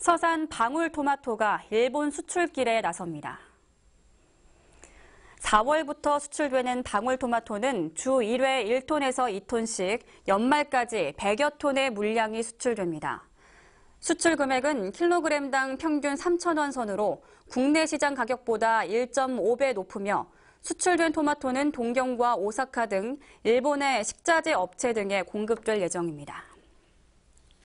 서산 방울토마토가 일본 수출길에 나섭니다. 4월부터 수출되는 방울토마토는 주 1회 1톤에서 2톤씩 연말까지 100여 톤의 물량이 수출됩니다. 수출 금액은 킬로그램당 평균 3천원 선으로 국내 시장 가격보다 1.5배 높으며 수출된 토마토는 동경과 오사카 등 일본의 식자재 업체 등에 공급될 예정입니다.